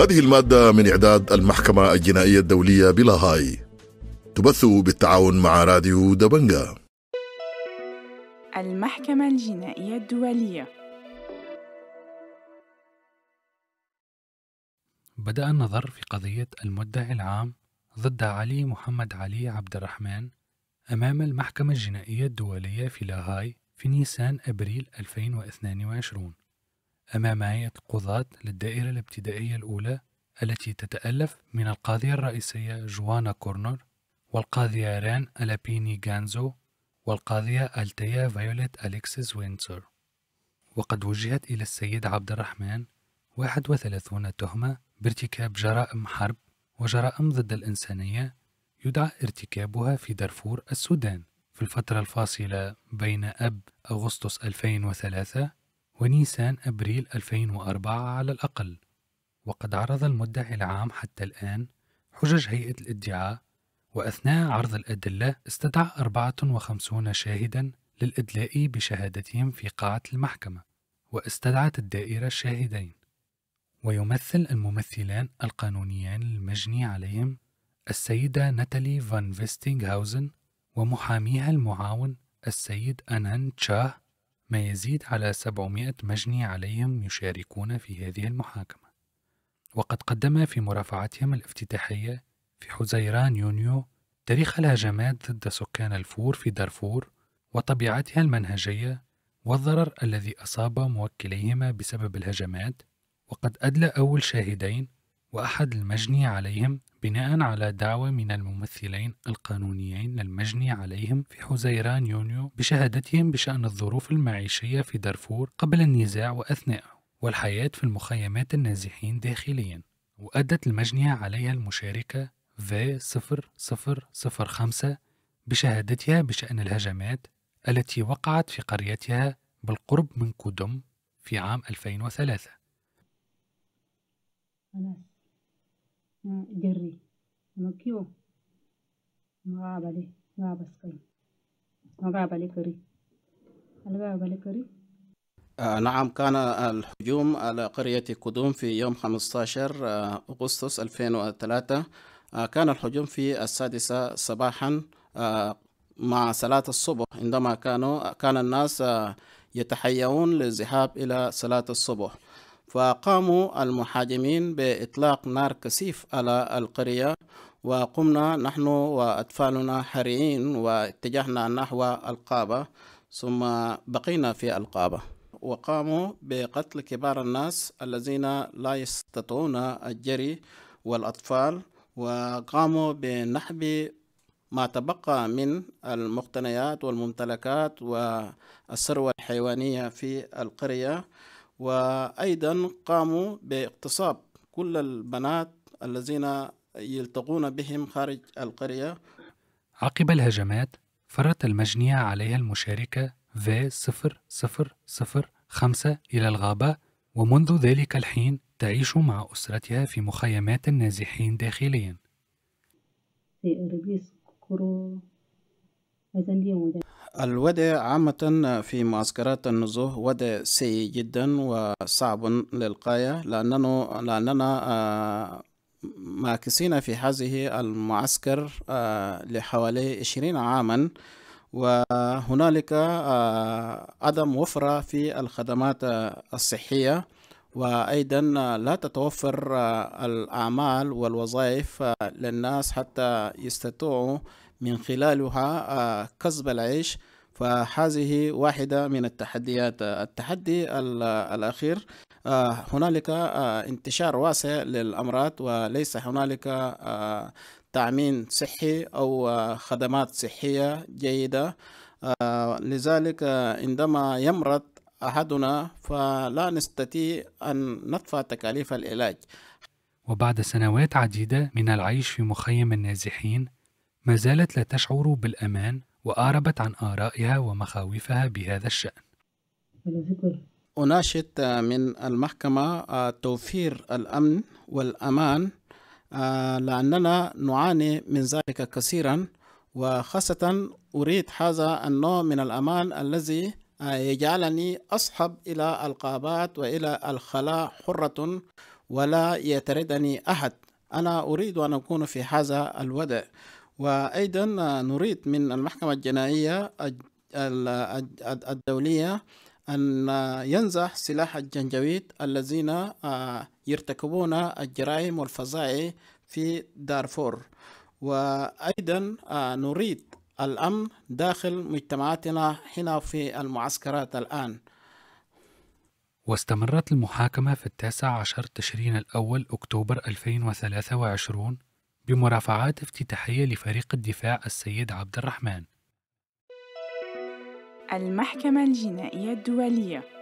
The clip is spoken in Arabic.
هذه المادة من إعداد المحكمة الجنائية الدولية بلاهاي تبث بالتعاون مع راديو دبنجا المحكمة الجنائية الدولية بدأ النظر في قضية المدعي العام ضد علي محمد علي عبد الرحمن أمام المحكمة الجنائية الدولية في لاهاي في نيسان أبريل 2022 أمام هيئة القضاة للدائرة الابتدائية الأولى التي تتألف من القاضية الرئيسية جوانا كورنر والقاضية ران ألابيني جانزو والقاضية ألتيا فيوليت أليكسيس وينسر وقد وجهت إلى السيد عبد الرحمن 31 تهمة بارتكاب جرائم حرب وجرائم ضد الإنسانية يدعى ارتكابها في دارفور السودان في الفترة الفاصلة بين أب أغسطس 2003 ونيسان أبريل 2004 على الأقل وقد عرض المدعي العام حتى الآن حجج هيئة الادعاء وأثناء عرض الأدلة استدعى 54 شاهدا للإدلاء بشهادتهم في قاعة المحكمة واستدعت الدائرة الشاهدين ويمثل الممثلان القانونيان المجني عليهم السيدة ناتالي فان فيستينغهاوزن ومحاميها المعاون السيد أنان تشاه ما يزيد على 700 مجني عليهم يشاركون في هذه المحاكمة وقد قدم في مرافعتهم الافتتاحية في حزيران يونيو تاريخ الهجمات ضد سكان الفور في دارفور وطبيعتها المنهجية والضرر الذي أصاب موكليهما بسبب الهجمات وقد أدلى أول شاهدين وأحد المجني عليهم بناء على دعوة من الممثلين القانونيين المجني عليهم في حزيران يونيو بشهادتهم بشأن الظروف المعيشية في دارفور قبل النزاع وأثناءه والحياة في المخيمات النازحين داخليا وأدت المجني عليها المشاركة v 0005 بشهادتها بشأن الهجمات التي وقعت في قريتها بالقرب من كودوم في عام 2003 أنا jarri makiwo magabale gabaskai مغابلي كري مغابلي كري آه، نعم كان الهجوم على قرية كدوم في يوم 15 آه، أغسطس 2003 آه، كان الهجوم في السادسة صباحا مع صلاة الصبح عندما كانوا كان الناس يتحيون للذهاب إلى صلاة الصبح فقاموا المحاجمين بإطلاق نار كثيف على القرية وقمنا نحن وأطفالنا حريين واتجهنا نحو القابة ثم بقينا في القابة وقاموا بقتل كبار الناس الذين لا يستطيعون الجري والأطفال وقاموا بنحب ما تبقى من المقتنيات والممتلكات والثروة الحيوانية في القرية وأيضا قاموا باغتصاب كل البنات الذين يلتقون بهم خارج القرية عقب الهجمات فرت المجنية عليها المشاركة v 0005 إلى الغابة ومنذ ذلك الحين تعيش مع أسرتها في مخيمات النازحين داخليا الوضع عامة في معسكرات النزوه وضع سيء جدا وصعب للقاية لأننا, لأننا آه، ماكسين في هذه المعسكر آه، لحوالي عشرين عاما وهنالك آه، عدم وفرة في الخدمات الصحية وأيضا لا تتوفر الأعمال والوظائف للناس حتى يستطيعوا من خلالها آه، كسب العيش فهذه واحدة من التحديات آه، التحدي الأخير آه، هنالك انتشار واسع للأمراض وليس هنالك تعمين صحي أو خدمات صحية جيدة لذلك عندما يمرض أحدنا فلا نستطيع أن ندفع تكاليف العلاج وبعد سنوات عديدة من العيش في مخيم النازحين ما زالت لا تشعر بالأمان وأعربت عن آرائها ومخاوفها بهذا الشأن أناشد من المحكمة توفير الأمن والأمان لأننا نعاني من ذلك كثيرا وخاصة أريد هذا النوع من الأمان الذي يجعلني أصحب إلى القابات وإلى الخلاء حرة ولا يتردني أحد أنا أريد أن أكون في هذا الوضع وأيضا نريد من المحكمة الجنائية الدولية أن ينزح سلاح الجنجويد الذين آه، يرتكبون الجرائم والفظائع في دارفور وأيضا آه، نريد الأمن داخل مجتمعاتنا هنا في المعسكرات الآن واستمرت المحاكمة في التاسع عشر تشرين الأول أكتوبر 2023 بمرافعات افتتاحية لفريق الدفاع السيد عبد الرحمن المحكمة الجنائية الدولية